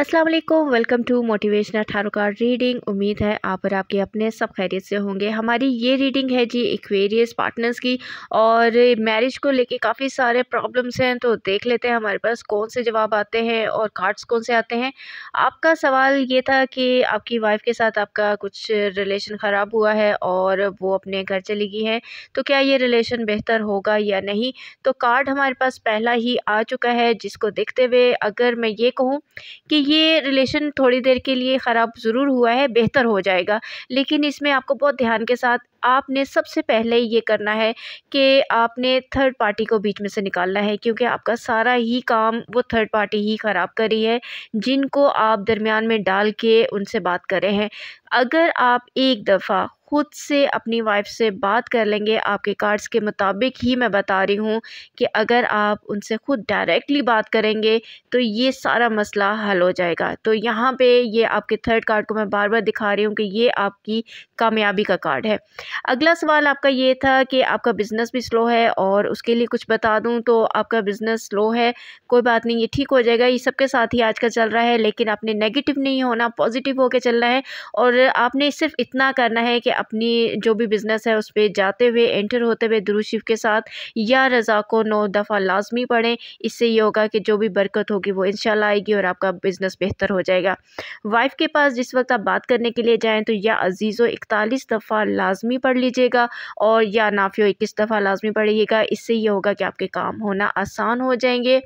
अस्सलाम वालेकुम welcome to motivational थारोकार रीडिंग उम्मीद है आप और आपके अपने सब खैरियत से होंगे हमारी ये रीडिंग है जी एक्वेरियस पार्टनर्स की और मैरिज को लेके काफ़ी सारे प्रॉब्लम्स हैं तो देख लेते हैं हमारे पास कौन से जवाब आते हैं और कार्ड्स कौन से आते हैं आपका सवाल ये था कि आपकी वाइफ के साथ आपका कुछ रिलेशन ख़राब हुआ है और वो अपने घर चली गई है तो क्या ये रिलेशन बेहतर होगा या नहीं तो कार्ड हमारे पास पहला ही आ चुका है जिसको देखते हुए अगर मैं ये कहूँ कि ये रिलेशन थोड़ी देर के लिए ख़राब ज़रूर हुआ है बेहतर हो जाएगा लेकिन इसमें आपको बहुत ध्यान के साथ आपने सबसे पहले ये करना है कि आपने थर्ड पार्टी को बीच में से निकालना है क्योंकि आपका सारा ही काम वो थर्ड पार्टी ही ख़राब कर रही है जिनको आप दरमियान में डाल के उनसे बात कर रहे हैं अगर आप एक दफ़ा खुद से अपनी वाइफ से बात कर लेंगे आपके कार्ड्स के मुताबिक ही मैं बता रही हूँ कि अगर आप उनसे खुद डायरेक्टली बात करेंगे तो ये सारा मसला हल हो जाएगा तो यहाँ पे ये आपके थर्ड कार्ड को मैं बार बार दिखा रही हूँ कि ये आपकी कामयाबी का कार्ड है अगला सवाल आपका ये था कि आपका बिज़नेस भी स्लो है और उसके लिए कुछ बता दूँ तो आपका बिज़नेस स्लो है कोई बात नहीं ये ठीक हो जाएगा ये सबके साथ ही आज का चल रहा है लेकिन आपने नेगेटिव नहीं होना पॉजिटिव होकर चलना है और आपने सिर्फ इतना करना है कि अपनी जो भी बिज़नेस है उस पर जाते हुए एंटर होते हुए दुरुशिव के साथ या रज़ा को नौ दफ़ा लाजमी पढ़ें इससे ये होगा कि जो भी बरकत होगी वो इनशाला आएगी और आपका बिज़नेस बेहतर हो जाएगा वाइफ के पास जिस वक्त आप बात करने के लिए जाएँ तो या अजीज़ों इकतालीस दफ़ा लाजमी पढ़ लीजिएगा और या नाफियो इक्कीस दफ़ा लाजमी पढ़िएगा इससे ये होगा कि आपके काम होना आसान हो जाएंगे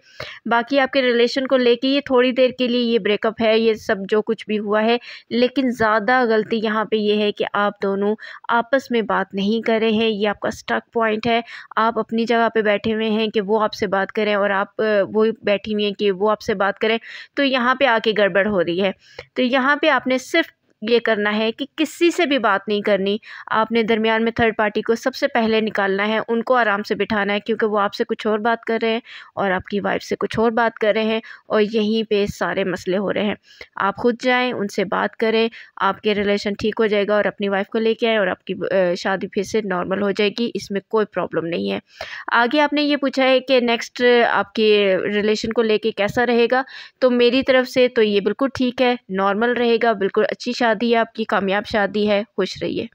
बाकी आपके रिलेशन को लेके ये थोड़ी देर के लिए ये ब्रेकअप है ये सब जो कुछ भी हुआ है लेकिन ज़्यादा गलती यहाँ पे ये है कि आप दोनों आपस में बात नहीं कर रहे हैं ये आपका स्टक पॉइंट है आप अपनी जगह पे बैठे हुए हैं कि वो आपसे बात करें और आप वो बैठी हुई हैं कि वो आपसे बात करें तो यहाँ पे आके गड़बड़ हो रही है तो यहाँ पे आपने सिर्फ ये करना है कि किसी से भी बात नहीं करनी आपने दरमियान में थर्ड पार्टी को सबसे पहले निकालना है उनको आराम से बिठाना है क्योंकि वो आपसे कुछ और बात कर रहे हैं और आपकी वाइफ से कुछ और बात कर रहे हैं और यहीं पर सारे मसले हो रहे हैं आप खुद जाएँ उनसे बात करें आपके रिलेशन ठीक हो जाएगा और अपनी वाइफ को ले आएँ और आपकी शादी फिर से नॉर्मल हो जाएगी इसमें कोई प्रॉब्लम नहीं है आगे आपने ये पूछा है कि नेक्स्ट आपके रिलेशन को ले कैसा रहेगा तो मेरी तरफ से तो ये बिल्कुल ठीक है नॉर्मल रहेगा बिल्कुल अच्छी शादी शादी है आपकी कामयाब शादी है खुश रहिए